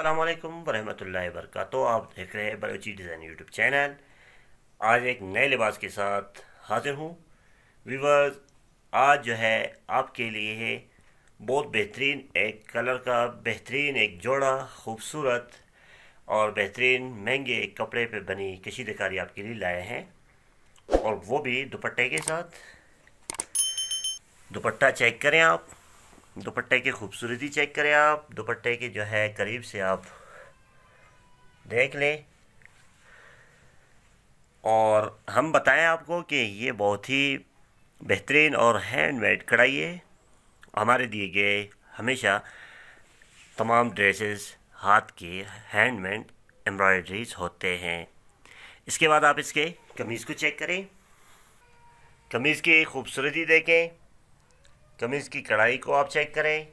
अल्लाम वरहमल वर्क आप देख रहे हैं बलोची डिज़ाइन यूट्यूब चैनल आज एक नए लिबास के साथ हाजिर हूँ वीवर्स आज जो है आपके लिए है बहुत बेहतरीन एक कलर का बेहतरीन एक जोड़ा खूबसूरत और बेहतरीन महंगे कपड़े पे बनी कशीदकारी आपके लिए लाए हैं और वो भी दुपट्टे के साथ दुपट्टा चेक करें आप दुपट्टे की खूबसूरती चेक करें आप दुपट्टे की जो है करीब से आप देख लें और हम बताएं आपको कि ये बहुत ही बेहतरीन और हैंडमेड कढ़ाई है हमारे दिए गए हमेशा तमाम ड्रेसेस हाथ के हैंडमेड एम्ब्रॉयड्रीज होते हैं इसके बाद आप इसके कमीज़ को चेक करें कमीज़ की खूबसूरती देखें कमीज़ की कढ़ाई को आप चेक करें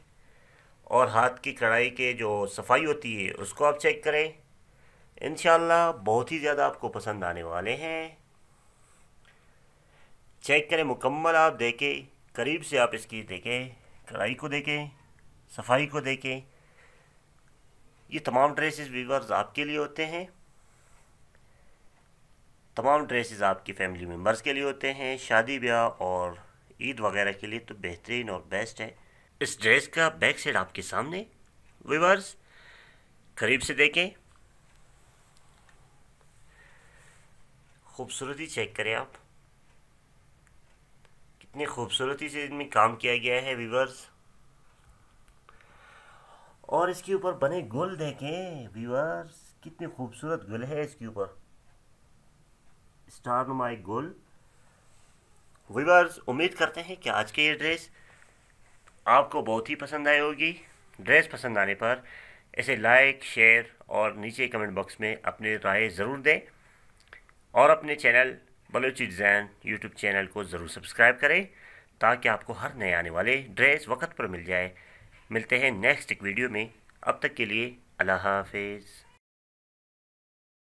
और हाथ की कढ़ाई के जो सफाई होती है उसको आप चेक करें इन बहुत ही ज़्यादा आपको पसंद आने वाले हैं चेक करें मुकम्मल आप देखें करीब से आप इसकी देखें कढ़ाई को देखें सफाई को देखें ये तमाम ड्रेसेस वीवर्स आपके लिए होते हैं तमाम ड्रेसेस आपकी फैमिली मेम्बर्स के लिए होते हैं शादी ब्याह और ईद वगैरह के लिए तो बेहतरीन और बेस्ट है इस ड्रेस का बैक साइड आपके सामने विवर्स करीब से देखें खूबसूरती चेक करें आप कितनी खूबसूरती से इनमें काम किया गया है वीवर्स और इसके ऊपर बने गुल देखें व्यूवर्स कितने खूबसूरत गुल है इसके ऊपर स्टार नुमा एक गुल वीवर्स उम्मीद करते हैं कि आज की ये ड्रेस आपको बहुत ही पसंद आई होगी ड्रेस पसंद आने पर इसे लाइक शेयर और नीचे कमेंट बॉक्स में अपने राय ज़रूर दें और अपने channel Balochi design YouTube channel को ज़रूर सब्सक्राइब करें ताकि आपको हर नए आने वाले ड्रेस वक्त पर मिल जाए मिलते हैं नेक्स्ट एक वीडियो में अब तक के लिए अल्लाह हाफिज़